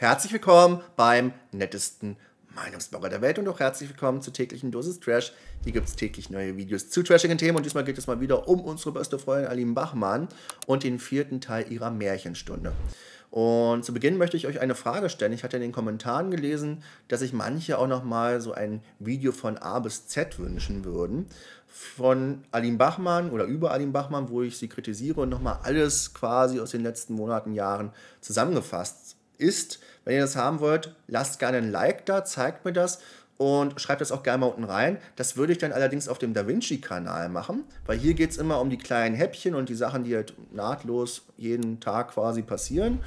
Herzlich willkommen beim nettesten Meinungsbauer der Welt und auch herzlich willkommen zur täglichen Dosis Trash. Hier gibt es täglich neue Videos zu trashigen Themen und diesmal geht es mal wieder um unsere beste Freundin Aline Bachmann und den vierten Teil ihrer Märchenstunde. Und zu Beginn möchte ich euch eine Frage stellen. Ich hatte in den Kommentaren gelesen, dass sich manche auch nochmal so ein Video von A bis Z wünschen würden. Von Alim Bachmann oder über Alim Bachmann, wo ich sie kritisiere und nochmal alles quasi aus den letzten Monaten, Jahren zusammengefasst ist. Wenn ihr das haben wollt, lasst gerne ein Like da, zeigt mir das und schreibt das auch gerne mal unten rein. Das würde ich dann allerdings auf dem DaVinci-Kanal machen, weil hier geht es immer um die kleinen Häppchen und die Sachen, die halt nahtlos jeden Tag quasi passieren.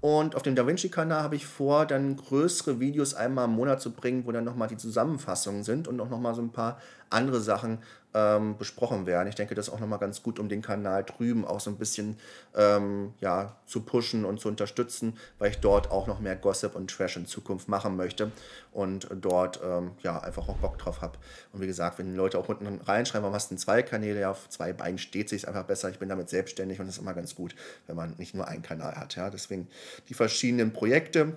Und auf dem DaVinci-Kanal habe ich vor, dann größere Videos einmal im Monat zu bringen, wo dann nochmal die Zusammenfassungen sind und auch nochmal so ein paar andere Sachen ähm, besprochen werden. Ich denke, das ist auch nochmal ganz gut, um den Kanal drüben auch so ein bisschen ähm, ja, zu pushen und zu unterstützen, weil ich dort auch noch mehr Gossip und Trash in Zukunft machen möchte und dort ähm, ja einfach auch Bock drauf habe. Und wie gesagt, wenn die Leute auch unten reinschreiben, warum hast du denn zwei Kanäle? Ja, auf zwei Beinen steht sich einfach besser. Ich bin damit selbstständig und es ist immer ganz gut, wenn man nicht nur einen Kanal hat. Ja? Deswegen die verschiedenen Projekte.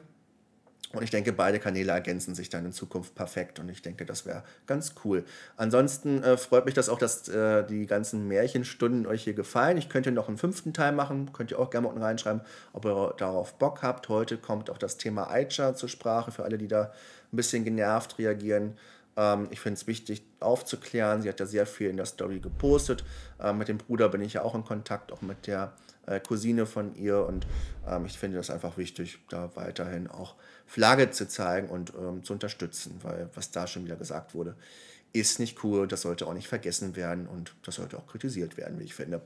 Und ich denke, beide Kanäle ergänzen sich dann in Zukunft perfekt und ich denke, das wäre ganz cool. Ansonsten äh, freut mich das auch, dass äh, die ganzen Märchenstunden euch hier gefallen. Ich könnte noch einen fünften Teil machen, könnt ihr auch gerne unten reinschreiben, ob ihr darauf Bock habt. Heute kommt auch das Thema Aicha zur Sprache für alle, die da ein bisschen genervt reagieren ähm, ich finde es wichtig aufzuklären. Sie hat ja sehr viel in der Story gepostet. Ähm, mit dem Bruder bin ich ja auch in Kontakt, auch mit der äh, Cousine von ihr. Und ähm, ich finde das einfach wichtig, da weiterhin auch Flagge zu zeigen und ähm, zu unterstützen, weil was da schon wieder gesagt wurde, ist nicht cool. Das sollte auch nicht vergessen werden und das sollte auch kritisiert werden, wie ich finde.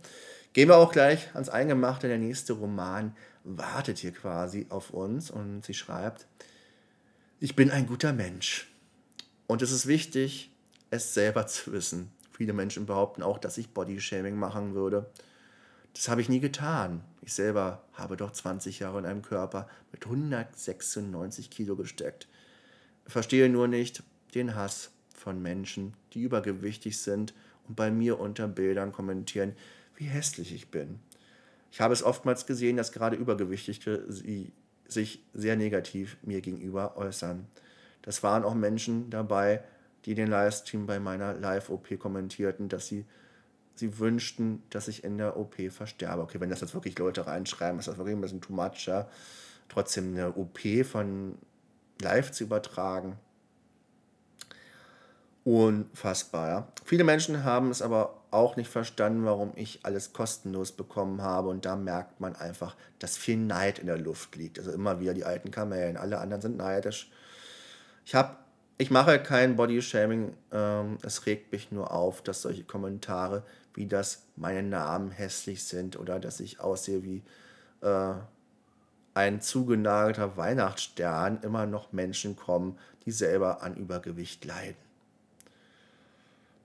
Gehen wir auch gleich ans Eingemachte. Der nächste Roman wartet hier quasi auf uns und sie schreibt, ich bin ein guter Mensch. Und es ist wichtig, es selber zu wissen. Viele Menschen behaupten auch, dass ich Bodyshaming machen würde. Das habe ich nie getan. Ich selber habe doch 20 Jahre in einem Körper mit 196 Kilo gesteckt. Verstehe nur nicht den Hass von Menschen, die übergewichtig sind und bei mir unter Bildern kommentieren, wie hässlich ich bin. Ich habe es oftmals gesehen, dass gerade Übergewichtige sich sehr negativ mir gegenüber äußern. Das waren auch Menschen dabei, die den Livestream bei meiner Live-OP kommentierten, dass sie sie wünschten, dass ich in der OP versterbe. Okay, wenn das jetzt wirklich Leute reinschreiben, ist das wirklich ein bisschen too much, ja? Trotzdem eine OP von live zu übertragen, unfassbar. Ja? Viele Menschen haben es aber auch nicht verstanden, warum ich alles kostenlos bekommen habe. Und da merkt man einfach, dass viel Neid in der Luft liegt. Also immer wieder die alten Kamellen. Alle anderen sind neidisch. Ich habe ich mache kein Bodyshaming. Ähm, es regt mich nur auf, dass solche Kommentare wie dass meine Namen hässlich sind oder dass ich aussehe wie äh, ein zugenagelter Weihnachtsstern immer noch Menschen kommen, die selber an Übergewicht leiden.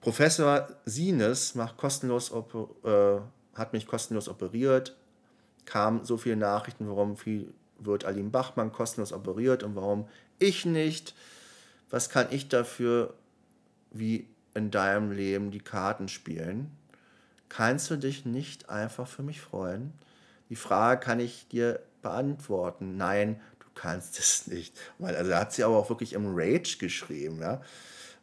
Professor Sines macht kostenlos äh, hat mich kostenlos operiert, kamen so viele Nachrichten, warum viel wird Aline Bachmann kostenlos operiert und warum ich nicht was kann ich dafür, wie in deinem Leben die Karten spielen? Kannst du dich nicht einfach für mich freuen? Die Frage kann ich dir beantworten. Nein, du kannst es nicht. Also da hat sie aber auch wirklich im Rage geschrieben. Ja?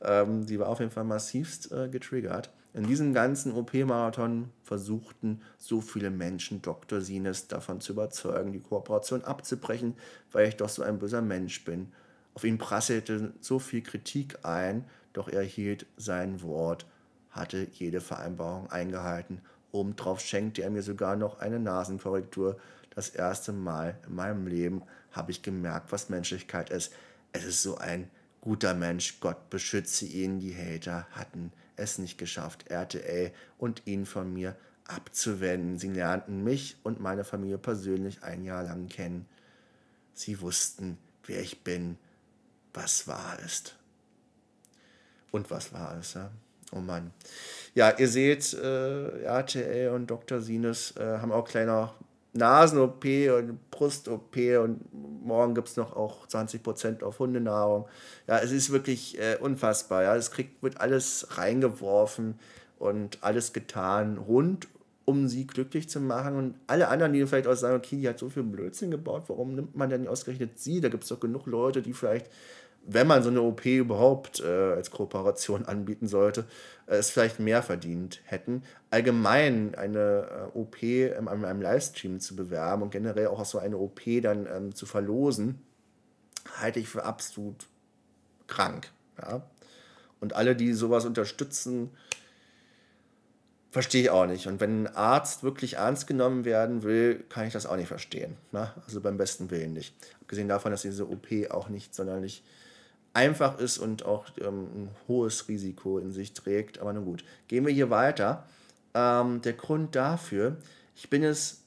Ähm, die war auf jeden Fall massivst äh, getriggert. In diesem ganzen OP-Marathon versuchten so viele Menschen Dr. Sinis davon zu überzeugen, die Kooperation abzubrechen, weil ich doch so ein böser Mensch bin. Auf ihn prasselte so viel Kritik ein, doch er hielt sein Wort, hatte jede Vereinbarung eingehalten. Obendrauf schenkte er mir sogar noch eine Nasenkorrektur. Das erste Mal in meinem Leben habe ich gemerkt, was Menschlichkeit ist. Es ist so ein guter Mensch, Gott beschütze ihn. Die Hater hatten es nicht geschafft, RTL und ihn von mir abzuwenden. Sie lernten mich und meine Familie persönlich ein Jahr lang kennen. Sie wussten, wer ich bin, was wahr ist. Und was wahr ist, ja. Oh Mann. Ja, ihr seht, äh, RTL und Dr. Sinus äh, haben auch kleiner Nasen-OP und Brust-OP und morgen gibt es noch auch 20% auf Hundenahrung. Ja, es ist wirklich äh, unfassbar. Ja, es kriegt, wird alles reingeworfen und alles getan, rund um sie glücklich zu machen. Und alle anderen, die vielleicht auch sagen, okay, die hat so viel Blödsinn gebaut, warum nimmt man denn ausgerechnet sie? Da gibt es doch genug Leute, die vielleicht wenn man so eine OP überhaupt äh, als Kooperation anbieten sollte, äh, es vielleicht mehr verdient hätten. Allgemein eine äh, OP in einem, einem, Livestream zu bewerben und generell auch so eine OP dann ähm, zu verlosen, halte ich für absolut krank. Ja? Und alle, die sowas unterstützen, verstehe ich auch nicht. Und wenn ein Arzt wirklich ernst genommen werden will, kann ich das auch nicht verstehen. Ne? Also beim besten Willen nicht. Abgesehen davon, dass diese OP auch nicht sonderlich einfach ist und auch ähm, ein hohes Risiko in sich trägt. Aber nun gut, gehen wir hier weiter. Ähm, der Grund dafür, ich bin es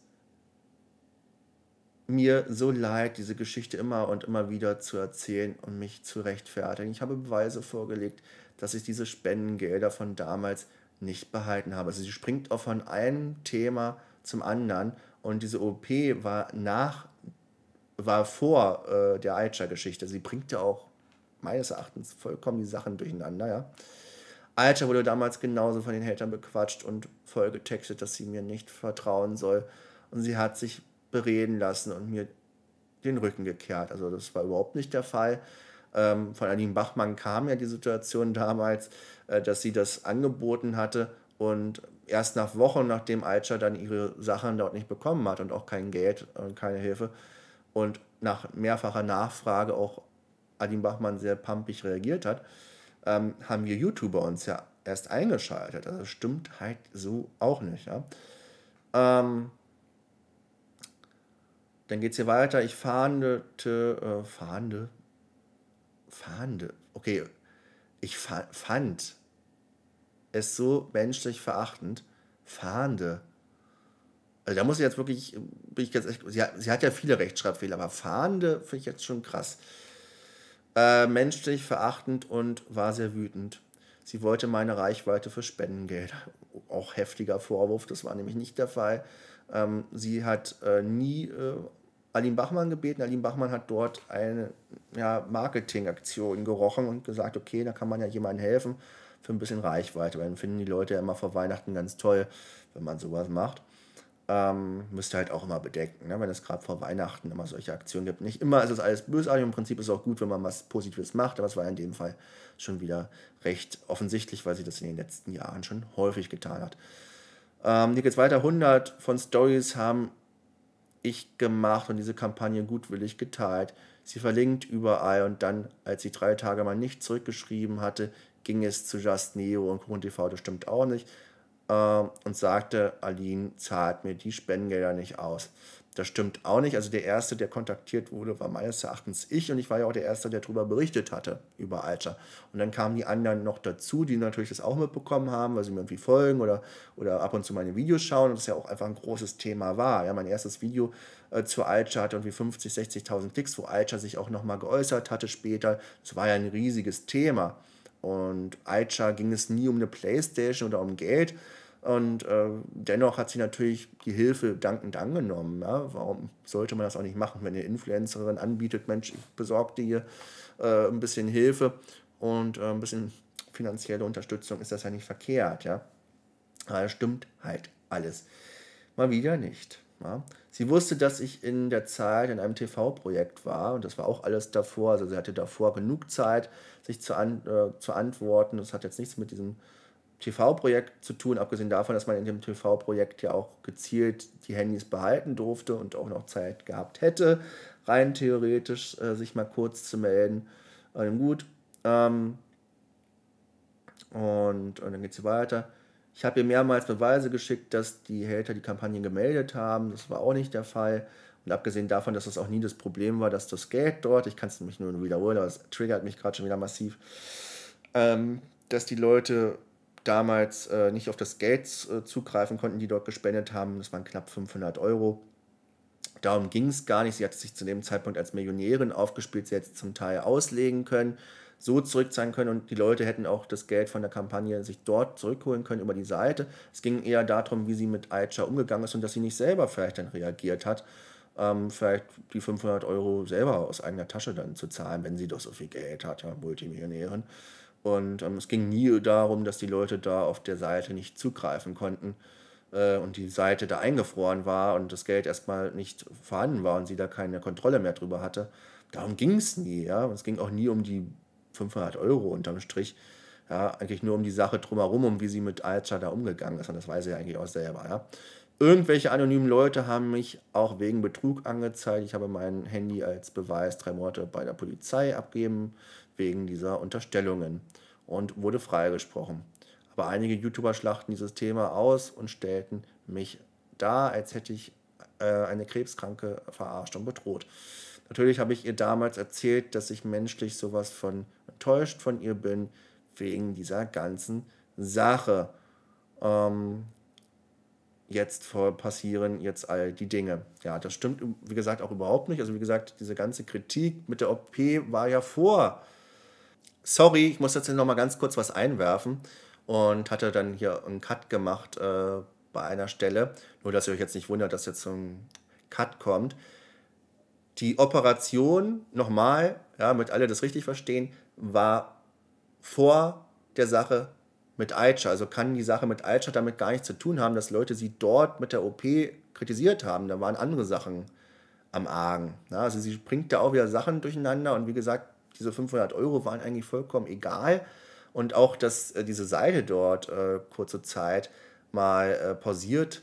mir so leid, diese Geschichte immer und immer wieder zu erzählen und mich zu rechtfertigen. Ich habe Beweise vorgelegt, dass ich diese Spendengelder von damals nicht behalten habe. Also sie springt auch von einem Thema zum anderen und diese OP war nach war vor äh, der aitscher geschichte Sie bringt ja auch meines Erachtens vollkommen die Sachen durcheinander, ja. Alter wurde damals genauso von den Hatern bequatscht und vollgetextet, dass sie mir nicht vertrauen soll. Und sie hat sich bereden lassen und mir den Rücken gekehrt. Also das war überhaupt nicht der Fall. Ähm, von Aline Bachmann kam ja die Situation damals, äh, dass sie das angeboten hatte und erst nach Wochen, nachdem Altscher dann ihre Sachen dort nicht bekommen hat und auch kein Geld und keine Hilfe und nach mehrfacher Nachfrage auch Adin Bachmann sehr pumpig reagiert hat, ähm, haben wir YouTuber uns ja erst eingeschaltet. Also stimmt halt so auch nicht. Ja? Ähm, dann geht es hier weiter. Ich fahndete, äh, fahnde, fahnde, okay, ich fa fand es so menschlich verachtend, fahnde. Also da muss ich jetzt wirklich, bin ich jetzt echt, sie hat, sie hat ja viele Rechtschreibfehler, aber fahnde finde ich jetzt schon krass äh, menschlich verachtend und war sehr wütend. Sie wollte meine Reichweite für Spendengelder. Auch heftiger Vorwurf, das war nämlich nicht der Fall. Ähm, sie hat äh, nie äh, Aline Bachmann gebeten. Aline Bachmann hat dort eine ja, Marketingaktion gerochen und gesagt, okay, da kann man ja jemandem helfen für ein bisschen Reichweite. Weil dann finden die Leute ja immer vor Weihnachten ganz toll, wenn man sowas macht. Ähm, müsst ihr halt auch immer bedenken, ne? wenn es gerade vor Weihnachten immer solche Aktionen gibt. Nicht immer ist es alles bösartig, im Prinzip ist es auch gut, wenn man was Positives macht, aber es war in dem Fall schon wieder recht offensichtlich, weil sie das in den letzten Jahren schon häufig getan hat. Ähm, hier es weiter. 100 von Stories haben ich gemacht und diese Kampagne gutwillig geteilt. Sie verlinkt überall und dann, als sie drei Tage mal nicht zurückgeschrieben hatte, ging es zu Just Neo und KronTV, das stimmt auch nicht. Ähm, und sagte, Aline zahlt mir die Spendengelder nicht aus. Das stimmt auch nicht. Also der Erste, der kontaktiert wurde, war meines Erachtens ich und ich war ja auch der Erste, der darüber berichtet hatte, über Alter. Und dann kamen die anderen noch dazu, die natürlich das auch mitbekommen haben, weil sie mir irgendwie folgen oder, oder ab und zu meine Videos schauen und das ja auch einfach ein großes Thema war. Ja, mein erstes Video äh, zu Alter hatte irgendwie 50, 60.000 Klicks, wo Alter sich auch nochmal geäußert hatte später. Das war ja ein riesiges Thema. Und Aicha ging es nie um eine Playstation oder um Geld. Und äh, dennoch hat sie natürlich die Hilfe dankend angenommen. Ja? Warum sollte man das auch nicht machen, wenn eine Influencerin anbietet, Mensch, ich besorge dir äh, ein bisschen Hilfe und äh, ein bisschen finanzielle Unterstützung, ist das ja nicht verkehrt. Ja? Aber das stimmt halt alles. Mal wieder nicht. Ja. Sie wusste, dass ich in der Zeit in einem TV-Projekt war und das war auch alles davor. Also sie hatte davor genug Zeit, sich zu, an, äh, zu antworten. Das hat jetzt nichts mit diesem TV-Projekt zu tun, abgesehen davon, dass man in dem TV-Projekt ja auch gezielt die Handys behalten durfte und auch noch Zeit gehabt hätte, rein theoretisch äh, sich mal kurz zu melden. Ähm, gut. Ähm, und, und dann geht sie weiter. Ich habe ihr mehrmals Beweise geschickt, dass die Hater die Kampagnen gemeldet haben. Das war auch nicht der Fall. Und abgesehen davon, dass das auch nie das Problem war, dass das Geld dort, ich kann es nämlich nur wiederholen, aber es triggert mich gerade schon wieder massiv, ähm, dass die Leute damals äh, nicht auf das Geld äh, zugreifen konnten, die dort gespendet haben. Das waren knapp 500 Euro. Darum ging es gar nicht. Sie hat sich zu dem Zeitpunkt als Millionärin aufgespielt. Sie hätte es zum Teil auslegen können so zurückzahlen können und die Leute hätten auch das Geld von der Kampagne sich dort zurückholen können über die Seite. Es ging eher darum, wie sie mit Aisha umgegangen ist und dass sie nicht selber vielleicht dann reagiert hat, ähm, vielleicht die 500 Euro selber aus eigener Tasche dann zu zahlen, wenn sie doch so viel Geld hat, ja, Multimillionärin. Und ähm, es ging nie darum, dass die Leute da auf der Seite nicht zugreifen konnten äh, und die Seite da eingefroren war und das Geld erstmal nicht vorhanden war und sie da keine Kontrolle mehr drüber hatte. Darum ging es nie. Ja? Es ging auch nie um die 500 Euro unterm Strich. Ja, eigentlich nur um die Sache drumherum, um wie sie mit Altscha da umgegangen ist. Und das weiß ja eigentlich auch selber. Ja. Irgendwelche anonymen Leute haben mich auch wegen Betrug angezeigt. Ich habe mein Handy als Beweis drei Monate bei der Polizei abgeben, wegen dieser Unterstellungen und wurde freigesprochen. Aber einige YouTuber schlachten dieses Thema aus und stellten mich dar, als hätte ich äh, eine Krebskranke verarscht und bedroht. Natürlich habe ich ihr damals erzählt, dass ich menschlich sowas von enttäuscht von ihr bin, wegen dieser ganzen Sache. Ähm, jetzt passieren jetzt all die Dinge. Ja, das stimmt, wie gesagt, auch überhaupt nicht. Also wie gesagt, diese ganze Kritik mit der OP war ja vor. Sorry, ich muss jetzt noch mal ganz kurz was einwerfen und hatte dann hier einen Cut gemacht äh, bei einer Stelle. Nur, dass ihr euch jetzt nicht wundert, dass jetzt so ein Cut kommt die Operation, nochmal, ja, damit alle das richtig verstehen, war vor der Sache mit Aitscher. Also kann die Sache mit Aitscher damit gar nichts zu tun haben, dass Leute sie dort mit der OP kritisiert haben. Da waren andere Sachen am Argen. Ja, also sie bringt da auch wieder Sachen durcheinander und wie gesagt, diese 500 Euro waren eigentlich vollkommen egal. Und auch, dass äh, diese Seite dort äh, kurze Zeit mal äh, pausiert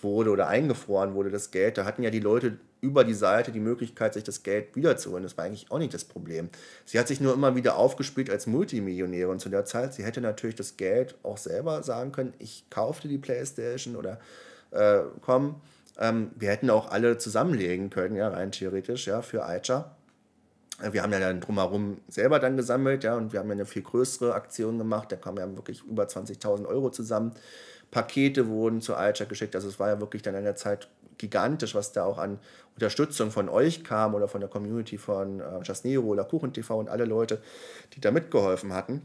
wurde oder eingefroren wurde, das Geld, da hatten ja die Leute über die Seite die Möglichkeit, sich das Geld wiederzuholen. Das war eigentlich auch nicht das Problem. Sie hat sich nur immer wieder aufgespielt als Multimillionärin zu der Zeit. Sie hätte natürlich das Geld auch selber sagen können, ich kaufte die Playstation oder äh, komm, ähm, wir hätten auch alle zusammenlegen können, ja, rein theoretisch, ja, für Aicha. Äh, wir haben ja dann drumherum selber dann gesammelt, ja, und wir haben ja eine viel größere Aktion gemacht. Da kamen ja wirklich über 20.000 Euro zusammen. Pakete wurden zu Alchak geschickt. Also es war ja wirklich dann in der Zeit gigantisch, was da auch an Unterstützung von euch kam oder von der Community von äh, Just Neo oder KuchenTV und alle Leute, die da mitgeholfen hatten.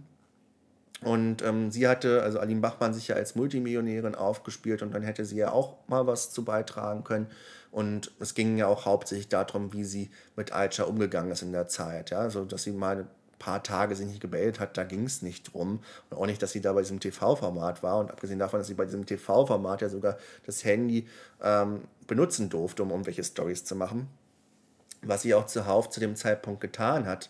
Und ähm, sie hatte, also Aline Bachmann, sich ja als Multimillionärin aufgespielt und dann hätte sie ja auch mal was zu beitragen können. Und es ging ja auch hauptsächlich darum, wie sie mit Aisha umgegangen ist in der Zeit. Ja? So, also, dass sie mal paar Tage sich nicht gemeldet hat, da ging es nicht drum. Und auch nicht, dass sie da bei diesem TV-Format war. Und abgesehen davon, dass sie bei diesem TV-Format ja sogar das Handy ähm, benutzen durfte, um irgendwelche Stories zu machen. Was sie auch zuhauf zu dem Zeitpunkt getan hat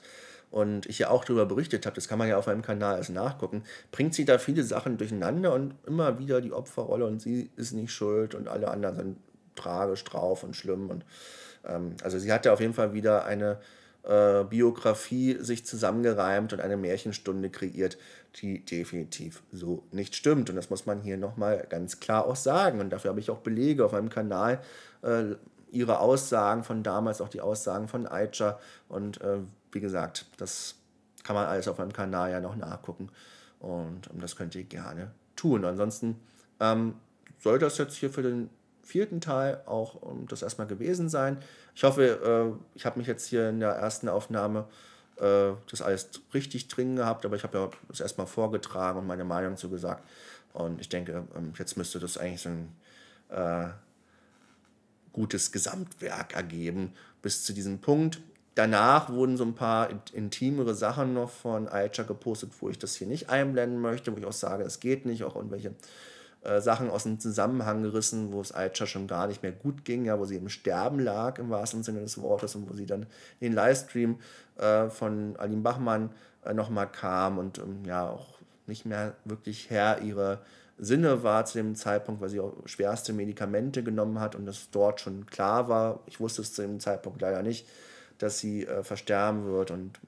und ich ja auch darüber berichtet habe, das kann man ja auf meinem Kanal also nachgucken, bringt sie da viele Sachen durcheinander und immer wieder die Opferrolle und sie ist nicht schuld und alle anderen sind tragisch drauf und schlimm. Und ähm, also sie hatte auf jeden Fall wieder eine äh, Biografie sich zusammengereimt und eine Märchenstunde kreiert, die definitiv so nicht stimmt. Und das muss man hier nochmal ganz klar auch sagen. Und dafür habe ich auch Belege auf meinem Kanal. Äh, ihre Aussagen von damals, auch die Aussagen von Aitscher. Und äh, wie gesagt, das kann man alles auf meinem Kanal ja noch nachgucken. Und, und ähm, das könnt ihr gerne tun. Ansonsten ähm, soll das jetzt hier für den vierten Teil auch um, ähm, das erstmal gewesen sein. Ich hoffe, äh, ich habe mich jetzt hier in der ersten Aufnahme äh, das alles richtig dringend gehabt, aber ich habe ja das erstmal vorgetragen und meine Meinung zu gesagt. Und ich denke, ähm, jetzt müsste das eigentlich so ein äh, gutes Gesamtwerk ergeben bis zu diesem Punkt. Danach wurden so ein paar intimere Sachen noch von Aicha gepostet, wo ich das hier nicht einblenden möchte, wo ich auch sage, es geht nicht, auch irgendwelche äh, Sachen aus dem Zusammenhang gerissen, wo es Aitcha schon gar nicht mehr gut ging, ja, wo sie im Sterben lag im wahrsten Sinne des Wortes und wo sie dann in den Livestream äh, von Alim Bachmann äh, nochmal kam und ähm, ja auch nicht mehr wirklich Herr ihrer Sinne war zu dem Zeitpunkt, weil sie auch schwerste Medikamente genommen hat und das dort schon klar war. Ich wusste es zu dem Zeitpunkt leider nicht, dass sie äh, versterben wird und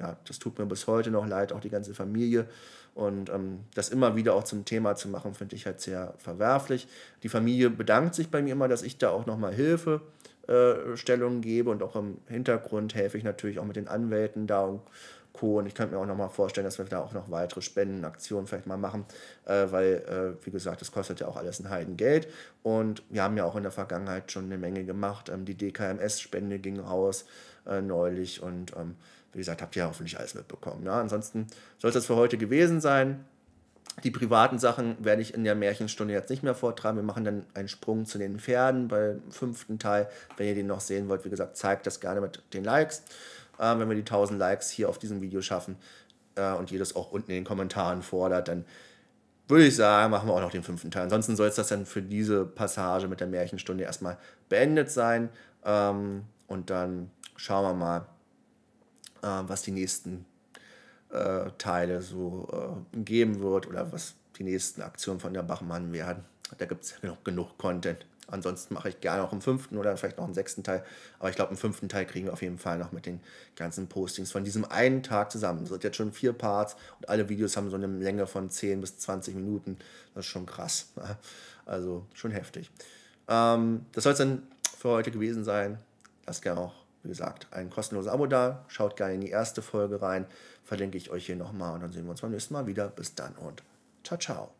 ja, das tut mir bis heute noch leid, auch die ganze Familie. Und ähm, das immer wieder auch zum Thema zu machen, finde ich halt sehr verwerflich. Die Familie bedankt sich bei mir immer, dass ich da auch nochmal Hilfestellungen äh, gebe und auch im Hintergrund helfe ich natürlich auch mit den Anwälten da und Co. Und ich könnte mir auch nochmal vorstellen, dass wir da auch noch weitere Spendenaktionen vielleicht mal machen, äh, weil, äh, wie gesagt, das kostet ja auch alles ein Heidengeld. Und wir haben ja auch in der Vergangenheit schon eine Menge gemacht. Ähm, die DKMS-Spende ging raus äh, neulich und ähm, wie gesagt, habt ihr ja hoffentlich alles mitbekommen. Ja, ansonsten soll es das für heute gewesen sein. Die privaten Sachen werde ich in der Märchenstunde jetzt nicht mehr vortragen. Wir machen dann einen Sprung zu den Pferden beim fünften Teil. Wenn ihr den noch sehen wollt, wie gesagt, zeigt das gerne mit den Likes. Äh, wenn wir die 1000 Likes hier auf diesem Video schaffen äh, und jedes auch unten in den Kommentaren fordert, dann würde ich sagen, machen wir auch noch den fünften Teil. Ansonsten soll es das dann für diese Passage mit der Märchenstunde erstmal beendet sein. Ähm, und dann schauen wir mal, äh, was die nächsten äh, Teile so äh, geben wird oder was die nächsten Aktionen von der Bachmann werden. Da gibt es noch genug Content. Ansonsten mache ich gerne auch einen fünften oder vielleicht noch einen sechsten Teil. Aber ich glaube, einen fünften Teil kriegen wir auf jeden Fall noch mit den ganzen Postings von diesem einen Tag zusammen. Es sind jetzt schon vier Parts und alle Videos haben so eine Länge von 10 bis 20 Minuten. Das ist schon krass. Ne? Also schon heftig. Ähm, das soll es dann für heute gewesen sein. Lasst gerne auch wie gesagt, ein kostenloses Abo da. Schaut gerne in die erste Folge rein. Verlinke ich euch hier nochmal und dann sehen wir uns beim nächsten Mal wieder. Bis dann und ciao, ciao.